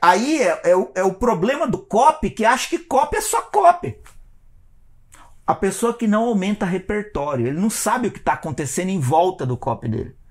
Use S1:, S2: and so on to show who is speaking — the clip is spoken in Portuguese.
S1: Aí é, é, o, é o problema do copy que acha que copy é só copy. A pessoa que não aumenta repertório, ele não sabe o que está acontecendo em volta do copy dele.